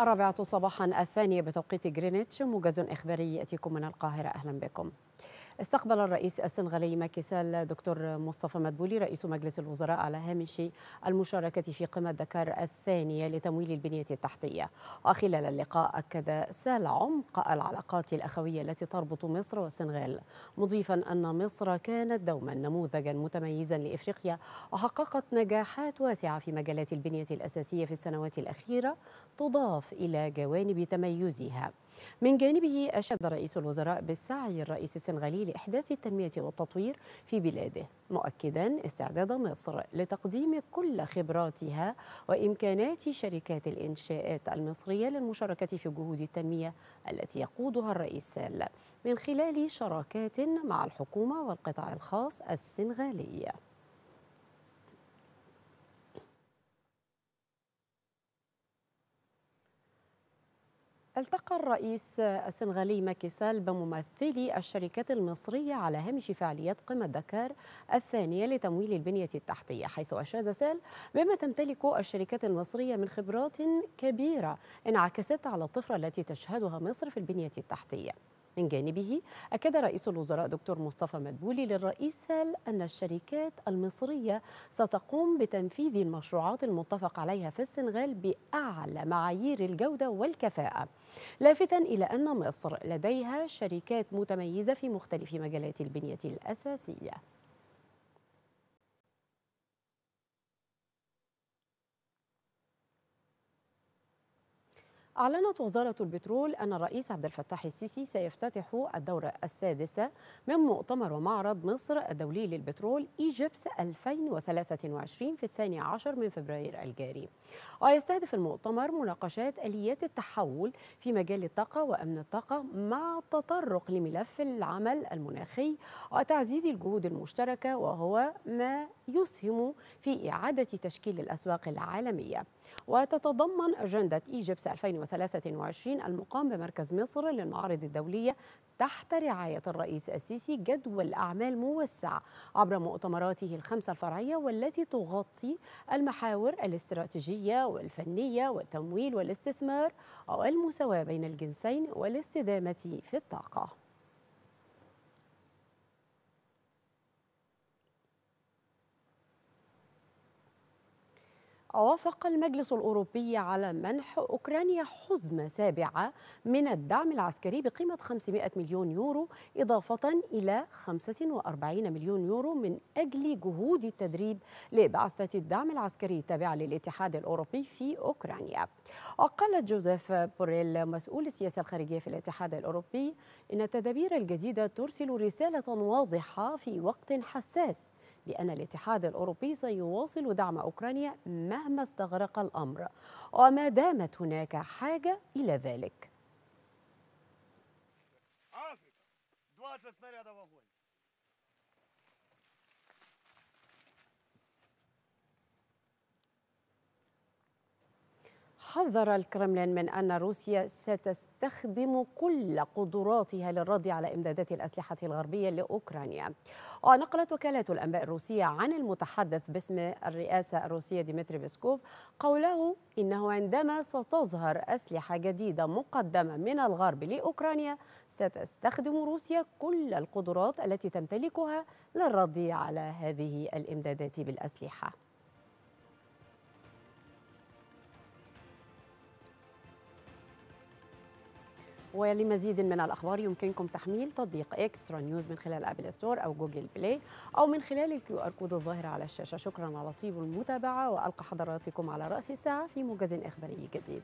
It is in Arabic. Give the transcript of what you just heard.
الرابعة صباحا الثانية بتوقيت غرينتش موجز إخباري يأتيكم من القاهرة أهلا بكم استقبل الرئيس السنغالي ماكي سال دكتور مصطفى مدبولي رئيس مجلس الوزراء على هامش المشاركة في قمة دكار الثانية لتمويل البنية التحتية وخلال اللقاء أكد سال عمق العلاقات الأخوية التي تربط مصر والسنغال مضيفا أن مصر كانت دوما نموذجا متميزا لإفريقيا وحققت نجاحات واسعة في مجالات البنية الأساسية في السنوات الأخيرة تضاف إلى جوانب تميزها من جانبه أشاد رئيس الوزراء بالسعي الرئيس السنغالي لإحداث التنمية والتطوير في بلاده مؤكدا استعداد مصر لتقديم كل خبراتها وإمكانات شركات الإنشاءات المصرية للمشاركة في جهود التنمية التي يقودها الرئيس سال من خلال شراكات مع الحكومة والقطاع الخاص السنغالي التقى الرئيس السنغالي ماكي سال بممثلي الشركات المصرية على هامش فعاليات قمة دكار الثانية لتمويل البنية التحتية حيث أشاد سال بما تمتلكه الشركات المصرية من خبرات كبيرة انعكست على الطفرة التي تشهدها مصر في البنية التحتية من جانبه أكد رئيس الوزراء دكتور مصطفى مدبولي للرئيس أن الشركات المصرية ستقوم بتنفيذ المشروعات المتفق عليها في السنغال بأعلى معايير الجودة والكفاءة لافتا إلى أن مصر لديها شركات متميزة في مختلف مجالات البنية الأساسية أعلنت وزارة البترول أن الرئيس عبد الفتاح السيسي سيفتتح الدورة السادسة من مؤتمر ومعرض مصر الدولي للبترول إيجيبس 2023 في الثاني عشر من فبراير الجاري ويستهدف المؤتمر مناقشات آليات التحول في مجال الطاقة وأمن الطاقة مع التطرق لملف العمل المناخي وتعزيز الجهود المشتركة وهو ما يسهم في إعادة تشكيل الأسواق العالمية وتتضمن أجندة إيجيبس 2023 المقام بمركز مصر للمعارض الدولية تحت رعاية الرئيس السيسي جدول أعمال موسع عبر مؤتمراته الخمسة الفرعية والتي تغطي المحاور الاستراتيجية والفنية والتمويل والاستثمار أو المساواة بين الجنسين والاستدامة في الطاقة وافق المجلس الأوروبي على منح أوكرانيا حزمة سابعة من الدعم العسكري بقيمة 500 مليون يورو إضافة إلى 45 مليون يورو من أجل جهود التدريب لبعثة الدعم العسكري التابعة للاتحاد الأوروبي في أوكرانيا وقال جوزيف بوريل مسؤول السياسة الخارجية في الاتحاد الأوروبي إن التدابير الجديدة ترسل رسالة واضحة في وقت حساس بأن الاتحاد الأوروبي سيواصل دعم أوكرانيا مهما استغرق الأمر وما دامت هناك حاجة إلى ذلك حذر الكرملين من أن روسيا ستستخدم كل قدراتها للرد على إمدادات الأسلحة الغربية لأوكرانيا ونقلت وكالة الأنباء الروسية عن المتحدث باسم الرئاسة الروسية ديمتري بيسكوف قوله إنه عندما ستظهر أسلحة جديدة مقدمة من الغرب لأوكرانيا ستستخدم روسيا كل القدرات التي تمتلكها للرد على هذه الإمدادات بالأسلحة ولمزيد من الأخبار يمكنكم تحميل تطبيق إكسترا نيوز من خلال أبل ستور أو جوجل بلاي أو من خلال الكيو آر كود الظاهر على الشاشة شكرا على طيب المتابعة وألقى حضراتكم على رأس الساعة في موجز إخباري جديد